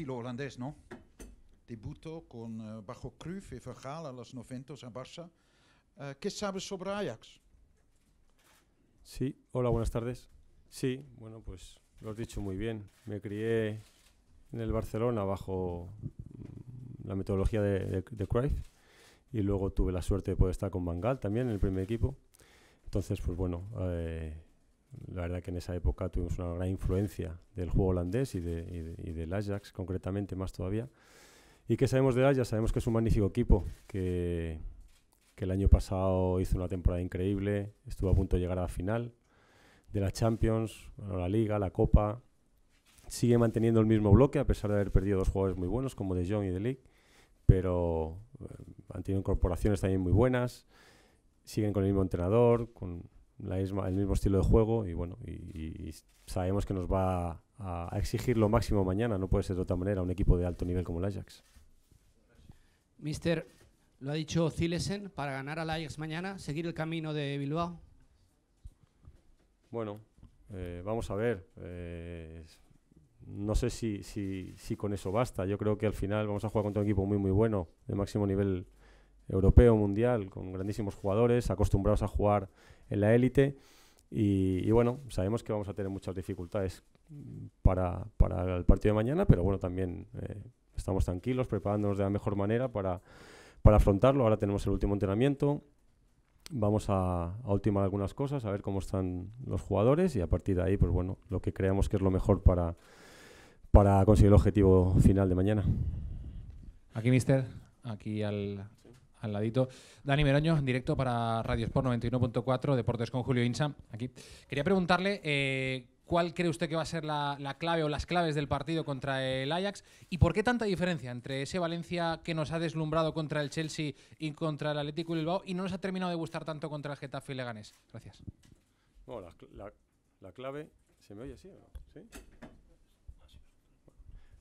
estilo holandés, ¿no? Debuto con eh, bajo Cruyff y Fajal a los 90 a Barça. Eh, ¿Qué sabes sobre Ajax? Sí, hola, buenas tardes. Sí, bueno, pues lo has dicho muy bien. Me crié en el Barcelona bajo mm, la metodología de, de, Cruyff y luego tuve la suerte de poder estar con Bangal también en el primer equipo. Entonces, pues bueno, eh, la verdad que en esa época tuvimos una gran influencia del juego holandés y, de, del Ajax, concretamente, más todavía. ¿Y qué sabemos del Ajax? Sabemos que es un magnífico equipo, que, el año pasado hizo una temporada increíble, estuvo a punto de llegar a la final de la Champions, la Liga, la Copa. Sigue manteniendo el mismo bloque, a pesar de haber perdido dos jugadores muy buenos, como De Jong y De Ligt, pero eh, han tenido incorporaciones también muy buenas. Siguen con el mismo entrenador, con el mismo estilo de juego y bueno, y, sabemos que nos va a, exigir lo máximo mañana, no puede ser de otra manera un equipo de alto nivel como el Ajax. Mister, lo ha dicho Zilesen, para ganar al Ajax mañana, seguir el camino de Bilbao. Bueno, eh, vamos a ver. Eh, no sé si, si, si, con eso basta. Yo creo que al final vamos a jugar contra un equipo muy, muy bueno, de máximo nivel europeo, mundial, con grandísimos jugadores, acostumbrados a jugar en la élite. Y, bueno, sabemos que vamos a tener muchas dificultades para, el partido de mañana, pero bueno, también eh, estamos tranquilos, preparándonos de la mejor manera para, afrontarlo. Ahora tenemos el último entrenamiento, vamos a, a, ultimar algunas cosas, a ver cómo están los jugadores y a partir de ahí, pues bueno, lo que creamos que es lo mejor para, para conseguir el objetivo final de mañana. Aquí, mister, aquí al al ladito. Dani Meroño, en directo para Radio Sport 91.4, Deportes con Julio Insa, aquí. Quería preguntarle eh, cuál cree usted que va a ser la, clave o las claves del partido contra el Ajax y por qué tanta diferencia entre ese Valencia que nos ha deslumbrado contra el Chelsea y contra el Atlético Bilbao y no nos ha terminado de gustar tanto contra el Getafe y Leganés. Gracias. la, clave... ¿Se me oye así ¿Sí?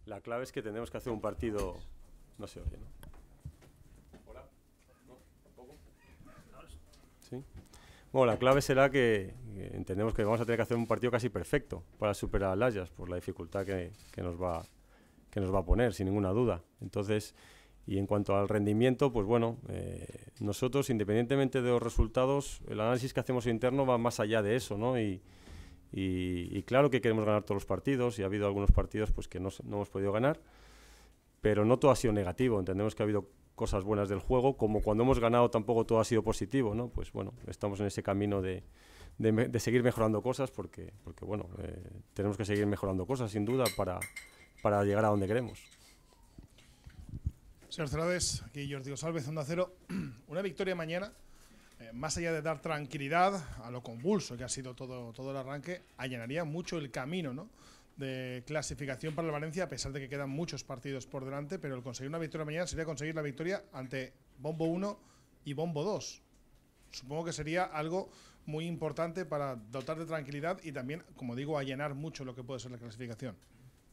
La clave es que tenemos que hacer un partido... No se oye, ¿no? ¿sí? Bueno, la clave será que entendemos que vamos a tener que hacer un partido casi perfecto para superar a Layas por la dificultad que, nos va, que nos va a poner, sin ninguna duda. Entonces, y en cuanto al rendimiento, pues bueno, eh, nosotros, independientemente de los resultados, el análisis que hacemos interno va más allá de eso, ¿no? Y, claro que queremos ganar todos los partidos y ha habido algunos partidos pues, que no hemos podido ganar, pero no todo ha sido negativo. Entendemos que ha habido cosas buenas del juego, como cuando hemos ganado tampoco todo ha sido positivo, ¿no? Pues bueno, estamos en ese camino de, de, de seguir mejorando cosas porque, porque bueno, eh, tenemos que seguir mejorando cosas sin duda para, para llegar a donde queremos. Señor Celades, aquí Jordi González, Onda Cero. Una victoria mañana, eh, más allá de dar tranquilidad a lo convulso que ha sido todo, todo el arranque, allanaría mucho el camino, ¿no? de clasificación para el Valencia, a pesar de que quedan muchos partidos por delante, pero el conseguir una victoria mañana sería conseguir la victoria ante Bombo 1 y Bombo 2. Supongo que sería algo muy importante para dotar de tranquilidad y también, como digo, allanar mucho lo que puede ser la clasificación.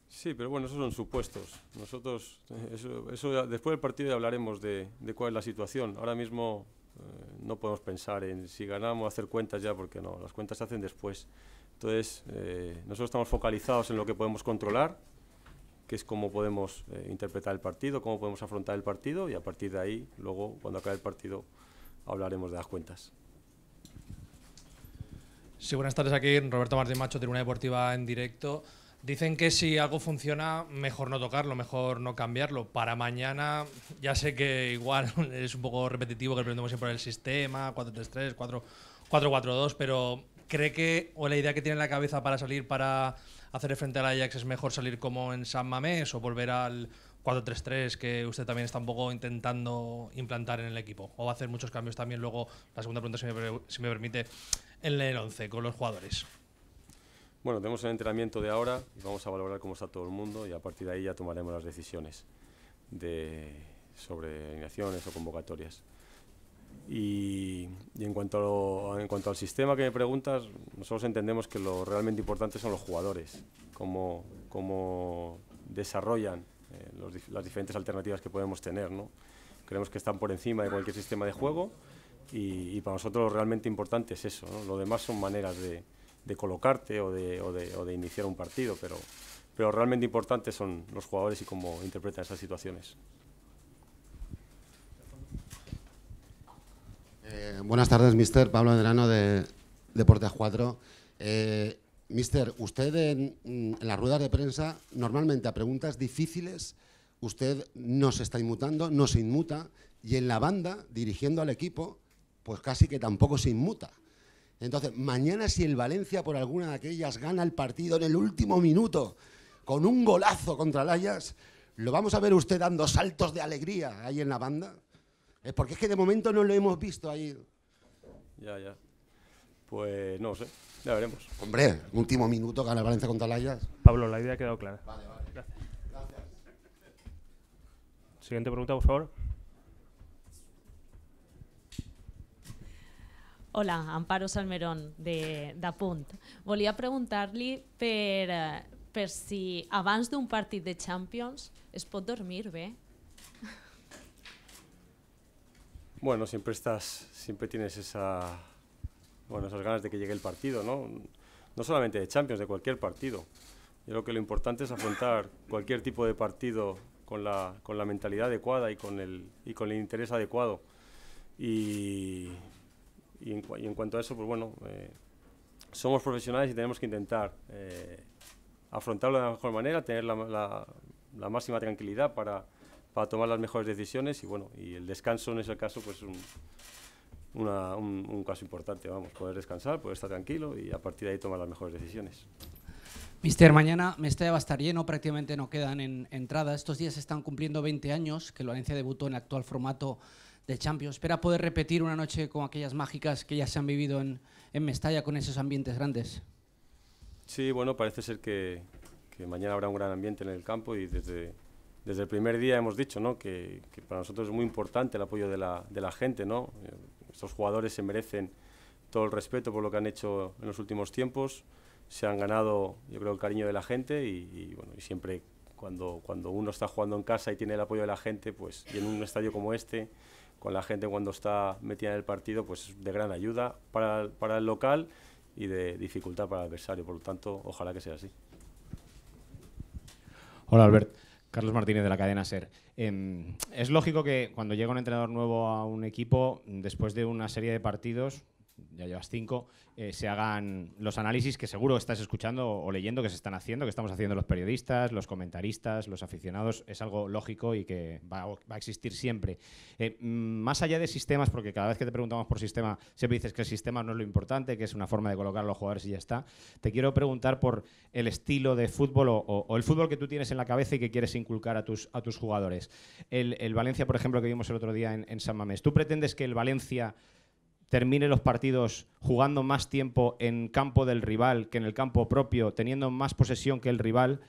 Sí, pero bueno, esos son supuestos. Nosotros, eh, eso, eso después del partido ya hablaremos de, de cuál es la situación. Ahora mismo eh, no podemos pensar en si ganamos, hacer cuentas ya, porque no, las cuentas se hacen después. Entonces, eh, nosotros estamos focalizados en lo que podemos controlar, que es cómo podemos eh, interpretar el partido, cómo podemos afrontar el partido, y a partir de ahí, luego, cuando acabe el partido, hablaremos de las cuentas. Sí, buenas tardes aquí, Roberto Martín Macho, Tribuna Deportiva en directo. Dicen que si algo funciona, mejor no tocarlo, mejor no cambiarlo. Para mañana, ya sé que igual es un poco repetitivo que preguntemos siempre el sistema, 4-3-3, 4-4-2, pero ¿cree que o la idea que tiene en la cabeza para salir para hacer frente al Ajax es mejor salir como en San Mamés o volver al 4-3-3 que usted también está un poco intentando implantar en el equipo? ¿O va a hacer muchos cambios también luego, la segunda pregunta si me, si me permite, en el 11 con los jugadores? Bueno, tenemos el entrenamiento de ahora y vamos a valorar cómo está todo el mundo y a partir de ahí ya tomaremos las decisiones de, sobre alineaciones o convocatorias. Y, en, cuanto en cuanto al sistema que me preguntas, nosotros entendemos que lo realmente importante son los jugadores, cómo, desarrollan eh, las diferentes alternativas que podemos tener. ¿no? Creemos que están por encima de cualquier sistema de juego y, para nosotros lo realmente importante es eso. Lo demás son maneras de, de colocarte o de, o, de, o de, iniciar un partido, pero, pero realmente importantes son los jugadores y cómo interpretan esas situaciones. Eh, buenas tardes, mister. Pablo Medrano de Deportes 4. Eh, mister, usted en, mm, en las ruedas de prensa, normalmente a preguntas difíciles, usted no se está inmutando, no se inmuta, y en la banda, dirigiendo al equipo, pues casi que tampoco se inmuta. Entonces, mañana si el Valencia por alguna de aquellas gana el partido en el último minuto con un golazo contra el ¿lo vamos a ver usted dando saltos de alegría ahí en la banda? Es porque es que de momento no lo hemos visto ahí. Ya, ya. Pues no sé, ya veremos. Hombre, último minuto gana el Valencia contra el Ayas. Pablo, la idea ha quedado clara. Vale, vale. Gracias. Siguiente pregunta, por favor. Hola, Amparo Salmerón, de, Da Punt. Volia preguntarle li per, eh, per si de un partido de Champions es pot dormir ve Bueno, siempre estás, siempre tienes esa, bueno, esas ganas de que llegue el partido, ¿no? No solamente de Champions, de cualquier partido. Yo creo que lo importante es afrontar cualquier tipo de partido con la, con la mentalidad adecuada y con, el, y con el interés adecuado. Y y en, cuanto a eso, pues bueno, eh, somos profesionales y tenemos que intentar eh, afrontarlo de la mejor manera, tener la, máxima tranquilidad para, para, tomar las mejores decisiones y bueno, y el descanso en ese caso pues es un, un, caso importante, vamos, poder descansar, poder estar tranquilo y a partir de ahí tomar las mejores decisiones. Mister, mañana me va a estar lleno, prácticamente no quedan en, entradas. Estos días están cumpliendo 20 años que Valencia debutó en el actual formato de Champions. ¿Espera poder repetir una noche con aquellas mágicas que ya se han vivido en, en Mestalla con esos ambientes grandes? Sí, bueno, parece ser que, que, mañana habrá un gran ambiente en el campo y desde, desde el primer día hemos dicho ¿no? que, para nosotros es muy importante el apoyo de la, de la gente. ¿no? Estos jugadores se merecen todo el respeto por lo que han hecho en los últimos tiempos. Se han ganado, yo creo, el cariño de la gente y, y bueno, y siempre cuando, cuando uno está jugando en casa y tiene el apoyo de la gente, pues y en un estadio como este, con la gente cuando está metida en el partido, pues de gran ayuda para, el local y de dificultad para el adversario. Por lo tanto, ojalá que sea así. Hola, Albert. Carlos Martínez de la cadena Ser. Em, es lógico que cuando llega un entrenador nuevo a un equipo, después de una serie de partidos, ya llevas cinco, eh, se hagan los análisis que seguro estás escuchando o leyendo que se están haciendo, que estamos haciendo los periodistas, los comentaristas, los aficionados. Es algo lógico y que va, a existir siempre. Eh, mm, más allá de sistemas, porque cada vez que te preguntamos por sistema, siempre dices que el sistema no es lo importante, que es una forma de colocar a los jugadores y ya está. Te quiero preguntar por el estilo de fútbol o, el fútbol que tú tienes en la cabeza y que quieres inculcar a tus, a tus jugadores. El, Valencia, por ejemplo, que vimos el otro día en, en San Mamés. ¿Tú pretendes que el Valencia termine los partidos jugando más tiempo en campo del rival que en el campo propio, teniendo más posesión que el rival,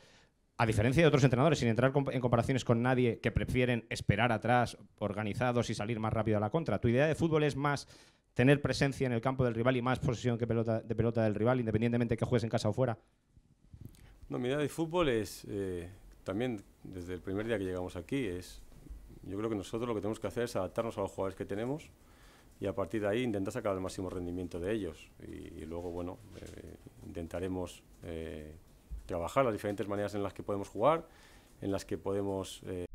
a diferencia de otros entrenadores, sin entrar en comparaciones con nadie, que prefieren esperar atrás, organizados y salir más rápido a la contra. Tu idea de fútbol es más tener presencia en el campo del rival y más posesión que pelota, de pelota del rival, independientemente de que juegues en casa o fuera. No, mi idea de fútbol es, eh, también desde el primer día que llegamos aquí, es, yo creo que nosotros lo que tenemos que hacer es adaptarnos a los jugadores que tenemos y a partir de ahí intentar sacar el máximo rendimiento de ellos. Y, luego, bueno, eh, intentaremos eh, trabajar las diferentes maneras en las que podemos jugar, en las que podemos eh,